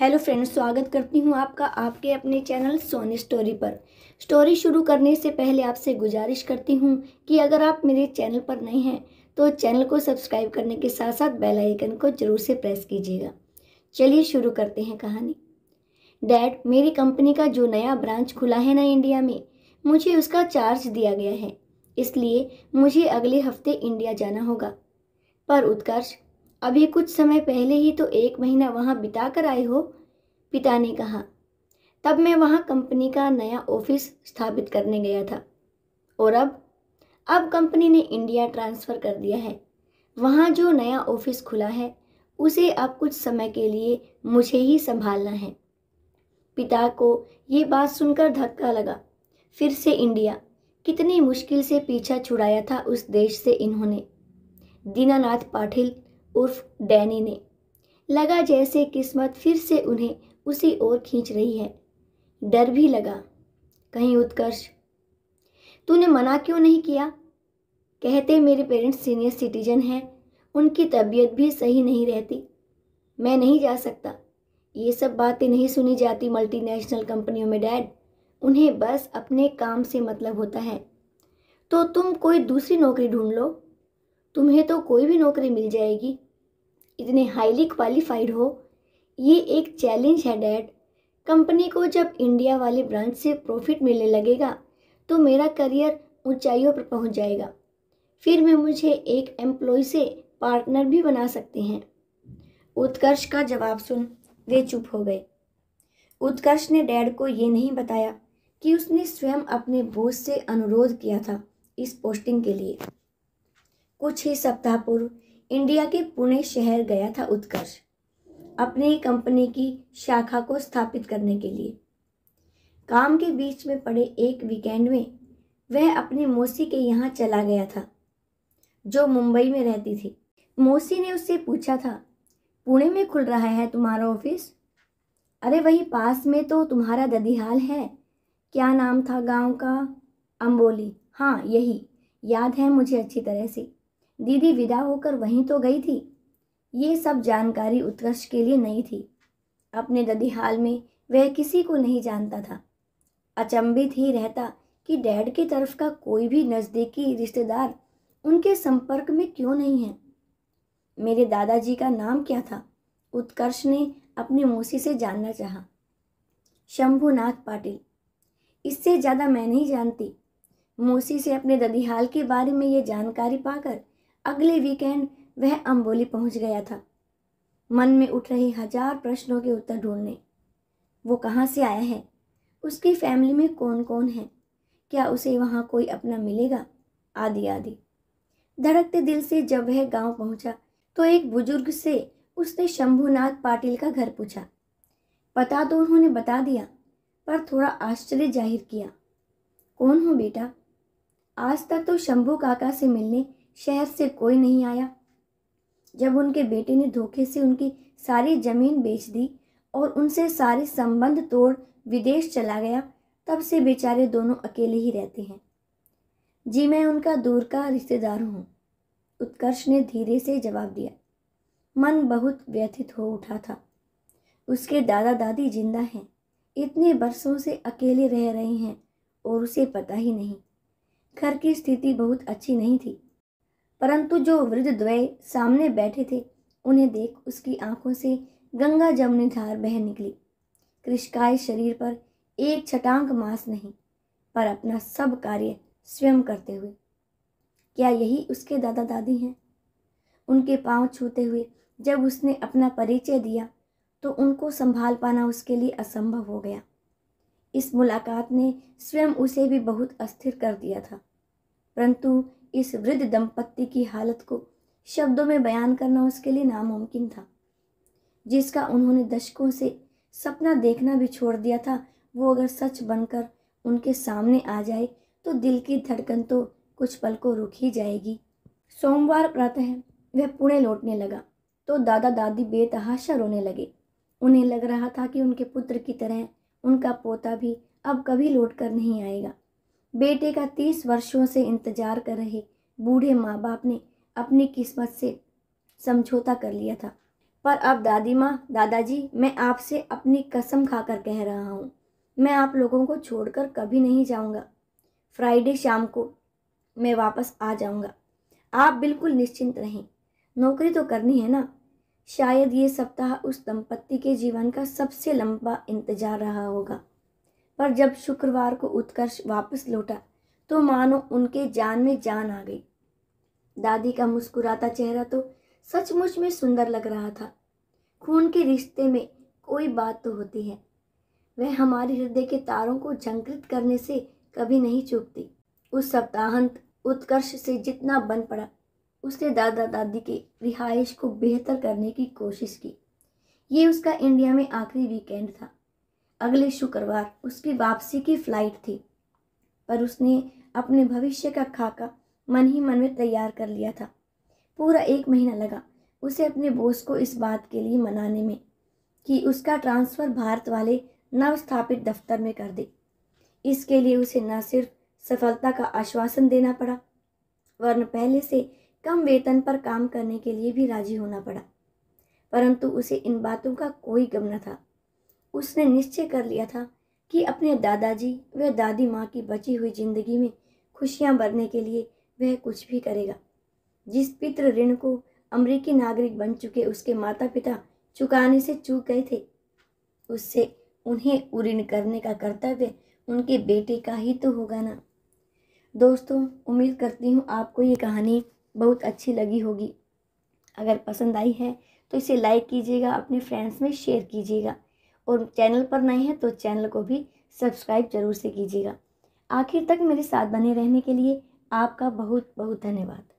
hello friends स्वागत करती हूँ आपका आपके अपने चैनल सोनी स्टोरी पर स्टोरी शुरू करने से पहले आपसे गुजारिश करती हूँ कि अगर आप मेरे चैनल पर नए हैं तो चैनल को सब्सक्राइब करने के साथ साथ बेल आइकन को ज़रूर से प्रेस कीजिएगा चलिए शुरू करते हैं कहानी डैड मेरी कंपनी का जो नया ब्रांच खुला है ना इंडिया में मुझे उसका चार्ज दिया गया है इसलिए मुझे अगले हफ्ते इंडिया जाना होगा पर उत्कर्ष अभी कुछ समय पहले ही तो एक महीना वहाँ बिता कर आए हो पिता ने कहा तब मैं वहाँ कंपनी का नया ऑफिस स्थापित करने गया था और अब अब कंपनी ने इंडिया ट्रांसफ़र कर दिया है वहाँ जो नया ऑफिस खुला है उसे अब कुछ समय के लिए मुझे ही संभालना है पिता को ये बात सुनकर धक्का लगा फिर से इंडिया कितनी मुश्किल से पीछा छुड़ाया था उस देश से इन्होंने दीनानाथ पाटिल उर्फ डैनी ने लगा जैसे किस्मत फिर से उन्हें उसी ओर खींच रही है डर भी लगा कहीं उत्कर्ष तूने मना क्यों नहीं किया कहते मेरे पेरेंट्स सीनियर सिटीजन हैं उनकी तबीयत भी सही नहीं रहती मैं नहीं जा सकता ये सब बातें नहीं सुनी जाती मल्टीनेशनल कंपनियों में डैड उन्हें बस अपने काम से मतलब होता है तो तुम कोई दूसरी नौकरी ढूंढ लो तुम्हें तो कोई भी नौकरी मिल जाएगी इतने हाईली क्वालिफाइड हो ये एक चैलेंज है डैड कंपनी को जब इंडिया वाली ब्रांच से प्रॉफिट मिलने लगेगा तो मेरा करियर ऊंचाइयों पर पहुंच जाएगा फिर मैं मुझे एक एम्प्लॉय से पार्टनर भी बना सकते हैं उत्कर्ष का जवाब सुन वे चुप हो गए उत्कर्ष ने डैड को ये नहीं बताया कि उसने स्वयं अपने बोस से अनुरोध किया था इस पोस्टिंग के लिए कुछ ही सप्ताह पूर्व इंडिया के पुणे शहर गया था उत्कर्ष अपनी कंपनी की शाखा को स्थापित करने के लिए काम के बीच में पड़े एक वीकेंड में वह अपनी मौसी के यहाँ चला गया था जो मुंबई में रहती थी मौसी ने उससे पूछा था पुणे में खुल रहा है तुम्हारा ऑफिस अरे वही पास में तो तुम्हारा ददिहाल है क्या नाम था गांव का अम्बोली हाँ यही याद है मुझे अच्छी तरह से दीदी विदा होकर वहीं तो गई थी ये सब जानकारी उत्कर्ष के लिए नहीं थी अपने ददिहाल में वह किसी को नहीं जानता था अचंभित ही रहता कि डैड की तरफ का कोई भी नज़दीकी रिश्तेदार उनके संपर्क में क्यों नहीं है मेरे दादाजी का नाम क्या था उत्कर्ष ने अपने मौसी से जानना चाहा शंभुनाथ पाटिल इससे ज़्यादा मैं नहीं जानती मौसी से अपने ददिहाल के बारे में ये जानकारी पाकर अगले वीकेंड वह अम्बोली पहुंच गया था मन में उठ रहे हजार प्रश्नों के उत्तर ढूंढने वो कहाँ से आया है उसकी फैमिली में कौन कौन है क्या उसे वहाँ कोई अपना मिलेगा आदि आदि धड़कते दिल से जब वह गांव पहुंचा तो एक बुजुर्ग से उसने शंभुनाथ पाटिल का घर पूछा पता तो उन्होंने बता दिया पर थोड़ा आश्चर्य जाहिर किया कौन हो बेटा आज तक तो शंभू काका से मिलने शहर से कोई नहीं आया जब उनके बेटे ने धोखे से उनकी सारी जमीन बेच दी और उनसे सारे संबंध तोड़ विदेश चला गया तब से बेचारे दोनों अकेले ही रहते हैं जी मैं उनका दूर का रिश्तेदार हूँ उत्कर्ष ने धीरे से जवाब दिया मन बहुत व्यथित हो उठा था उसके दादा दादी जिंदा हैं इतने बरसों से अकेले रह रहे हैं और उसे पता ही नहीं घर की स्थिति बहुत अच्छी नहीं थी परंतु जो वृद्ध द्वय सामने बैठे थे उन्हें देख उसकी आंखों से गंगा जमुनी धार बह निकली कृषकाय शरीर पर एक छटांक मास नहीं पर अपना सब कार्य स्वयं करते हुए क्या यही उसके दादा दादी हैं उनके पांव छूते हुए जब उसने अपना परिचय दिया तो उनको संभाल पाना उसके लिए असंभव हो गया इस मुलाकात ने स्वयं उसे भी बहुत अस्थिर कर दिया था परंतु इस वृद्ध दंपत्ति की हालत को शब्दों में बयान करना उसके लिए नामुमकिन था जिसका उन्होंने दशकों से सपना देखना भी छोड़ दिया था वो अगर सच बनकर उनके सामने आ जाए तो दिल की धड़कन तो कुछ पल को रुक ही जाएगी सोमवार प्रातः वह पुणे लौटने लगा तो दादा दादी बेतहाशा रोने लगे उन्हें लग रहा था कि उनके पुत्र की तरह उनका पोता भी अब कभी लौट कर नहीं आएगा बेटे का तीस वर्षों से इंतजार कर रहे बूढ़े माँ बाप ने अपनी किस्मत से समझौता कर लिया था पर अब दादी माँ दादाजी मैं आपसे अपनी कसम खाकर कह रहा हूँ मैं आप लोगों को छोड़कर कभी नहीं जाऊँगा फ्राइडे शाम को मैं वापस आ जाऊँगा आप बिल्कुल निश्चिंत रहें नौकरी तो करनी है ना शायद ये सप्ताह उस दंपत्ति के जीवन का सबसे लंबा इंतजार रहा होगा पर जब शुक्रवार को उत्कर्ष वापस लौटा तो मानो उनके जान में जान आ गई दादी का मुस्कुराता चेहरा तो सचमुच में सुंदर लग रहा था खून के रिश्ते में कोई बात तो होती है वह हमारे हृदय के तारों को झंकृत करने से कभी नहीं चूकती उस सप्ताहांत उत्कर्ष से जितना बन पड़ा उसने दादा दादी के रिहाइश को बेहतर करने की कोशिश की ये उसका इंडिया में आखिरी वीकेंड था अगले शुक्रवार उसकी वापसी की फ्लाइट थी पर उसने अपने भविष्य का खाका मन ही मन में तैयार कर लिया था पूरा एक महीना लगा उसे अपने बोस को इस बात के लिए मनाने में कि उसका ट्रांसफ़र भारत वाले नवस्थापित दफ्तर में कर दे इसके लिए उसे न सिर्फ सफलता का आश्वासन देना पड़ा वरन पहले से कम वेतन पर काम करने के लिए भी राजी होना पड़ा परंतु उसे इन बातों का कोई गम न था उसने निश्चय कर लिया था कि अपने दादाजी व दादी माँ की बची हुई जिंदगी में खुशियाँ भरने के लिए वह कुछ भी करेगा जिस पितृ ऋण को अमरीकी नागरिक बन चुके उसके माता पिता चुकाने से चूक गए थे उससे उन्हें उऋण करने का कर्तव्य उनके बेटे का ही तो होगा ना दोस्तों उम्मीद करती हूँ आपको ये कहानी बहुत अच्छी लगी होगी अगर पसंद आई है तो इसे लाइक कीजिएगा अपने फ्रेंड्स में शेयर कीजिएगा और चैनल पर नए हैं तो चैनल को भी सब्सक्राइब जरूर से कीजिएगा आखिर तक मेरे साथ बने रहने के लिए आपका बहुत बहुत धन्यवाद